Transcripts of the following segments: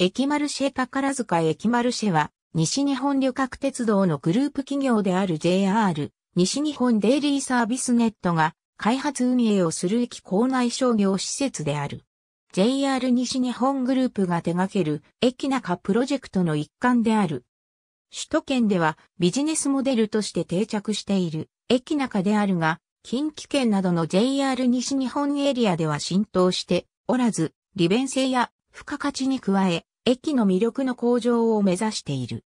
駅マルシェ宝塚駅マルシェは、西日本旅客鉄道のグループ企業である JR、西日本デイリーサービスネットが、開発運営をする駅構内商業施設である。JR 西日本グループが手掛ける駅中プロジェクトの一環である。首都圏ではビジネスモデルとして定着している駅中であるが、近畿圏などの JR 西日本エリアでは浸透しておらず、利便性や付加価値に加え、駅の魅力の向上を目指している。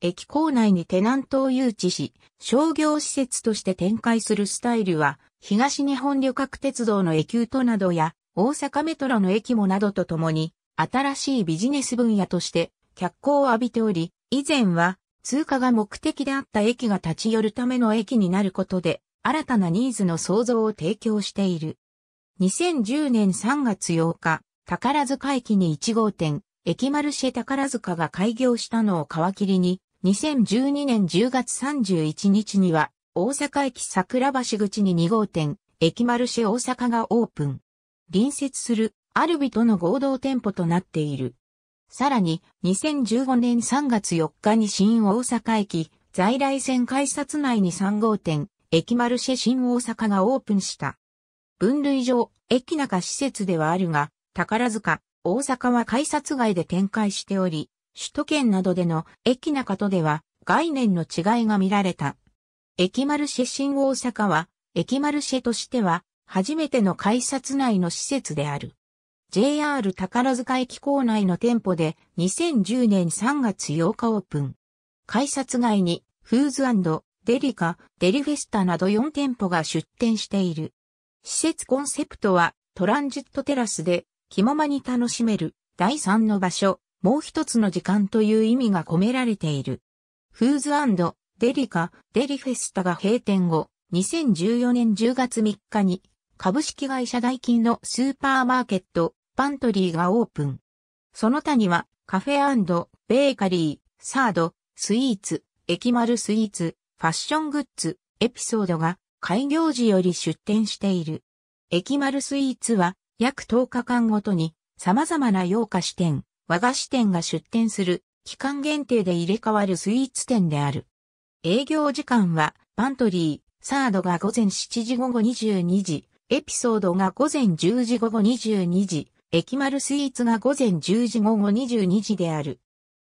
駅構内にテナントを誘致し、商業施設として展開するスタイルは、東日本旅客鉄道の駅ウトなどや、大阪メトロの駅もなどとともに、新しいビジネス分野として脚光を浴びており、以前は通貨が目的であった駅が立ち寄るための駅になることで、新たなニーズの創造を提供している。2010年3月8日、宝塚駅に1号店、駅マルシェ宝塚が開業したのを皮切りに、2012年10月31日には、大阪駅桜橋口に2号店、駅マルシェ大阪がオープン。隣接するアルビとの合同店舗となっている。さらに、2015年3月4日に新大阪駅、在来線改札内に3号店、駅マルシェ新大阪がオープンした。分類上、駅中施設ではあるが、宝塚、大阪は改札外で展開しており、首都圏などでの駅中とでは概念の違いが見られた。駅マルシェ新大阪は、駅マルシェとしては、初めての改札内の施設である。JR 宝塚駅構内の店舗で2010年3月8日オープン。改札外にフーズデリカ、デリフェスタなど4店舗が出店している。施設コンセプトはトランジットテラスで気ままに楽しめる、第三の場所、もう一つの時間という意味が込められている。フーズデリカ、デリフェスタが閉店後、2014年10月3日に、株式会社代金のスーパーマーケット、パントリーがオープン。その他には、カフェベーカリー、サード、スイーツ、駅丸スイーツ、ファッショングッズ、エピソードが開業時より出店している。駅丸スイーツは約10日間ごとに様々な洋菓子店、和菓子店が出店する期間限定で入れ替わるスイーツ店である。営業時間はパントリー、サードが午前7時午後22時、エピソードが午前10時午後22時、駅丸スイーツが午前10時午後22時である。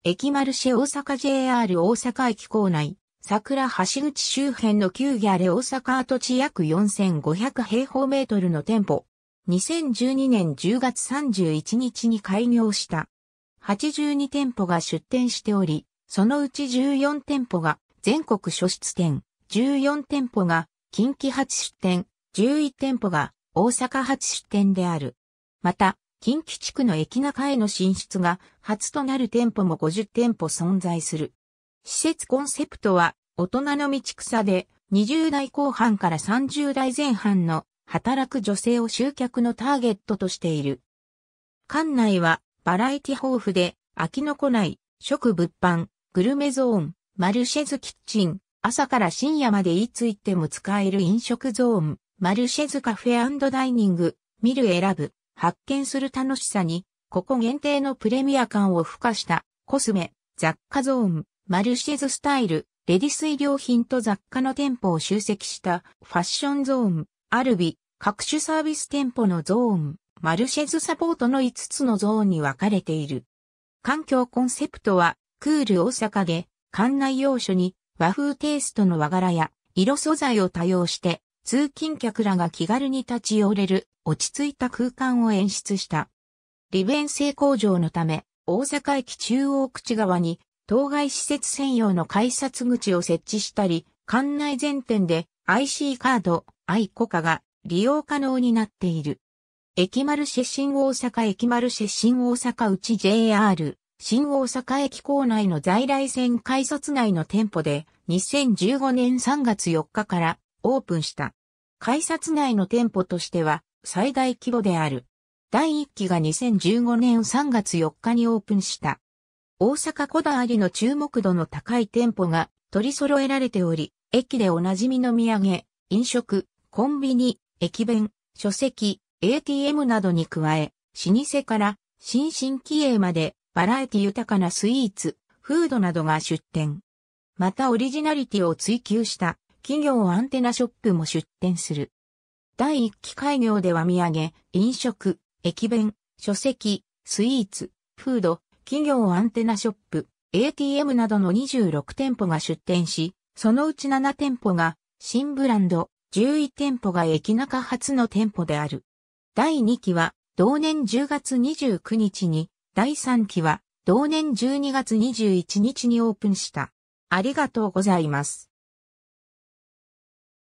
駅丸市大阪 JR 大阪駅構内、桜橋口周辺の旧ギャレ大阪跡地約4500平方メートルの店舗、2012年10月31日に開業した。82店舗が出店しており、そのうち14店舗が全国初出店、14店舗が近畿初出店、11店舗が大阪初出店である。また、近畿地区の駅中への進出が初となる店舗も50店舗存在する。施設コンセプトは大人の道草で20代後半から30代前半の働く女性を集客のターゲットとしている。館内はバラエティ豊富で飽きのこない食物販、グルメゾーン、マルシェズキッチン、朝から深夜までいつ行っても使える飲食ゾーン、マルシェズカフェダイニング、見る選ぶ、発見する楽しさに、ここ限定のプレミア感を付加したコスメ、雑貨ゾーン、マルシェズスタイル、レディス衣料品と雑貨の店舗を集積したファッションゾーン、アルビ、各種サービス店舗のゾーン、マルシェズサポートの5つのゾーンに分かれている。環境コンセプトは、クール大阪で、館内要所に和風テイストの和柄や色素材を多用して、通勤客らが気軽に立ち寄れる落ち着いた空間を演出した。利便性向上のため、大阪駅中央口側に当該施設専用の改札口を設置したり、館内全店で IC カード、i コカが利用可能になっている。駅丸出新大阪駅丸出新大阪内 JR 新大阪駅構内の在来線改札内の店舗で2015年3月4日からオープンした。改札内の店舗としては最大規模である。第1期が2015年3月4日にオープンした。大阪こだわりの注目度の高い店舗が取り揃えられており、駅でおなじみの土産、飲食、コンビニ、駅弁、書籍、ATM などに加え、老舗から新進気鋭までバラエティ豊かなスイーツ、フードなどが出店。またオリジナリティを追求した企業アンテナショップも出店する。第1期開業では土産、飲食、駅弁、書籍、スイーツ、フード、企業アンテナショップ、ATM などの26店舗が出店し、そのうち7店舗が新ブランド、11店舗が駅中初の店舗である。第2期は同年10月29日に、第3期は同年12月21日にオープンした。ありがとうございます。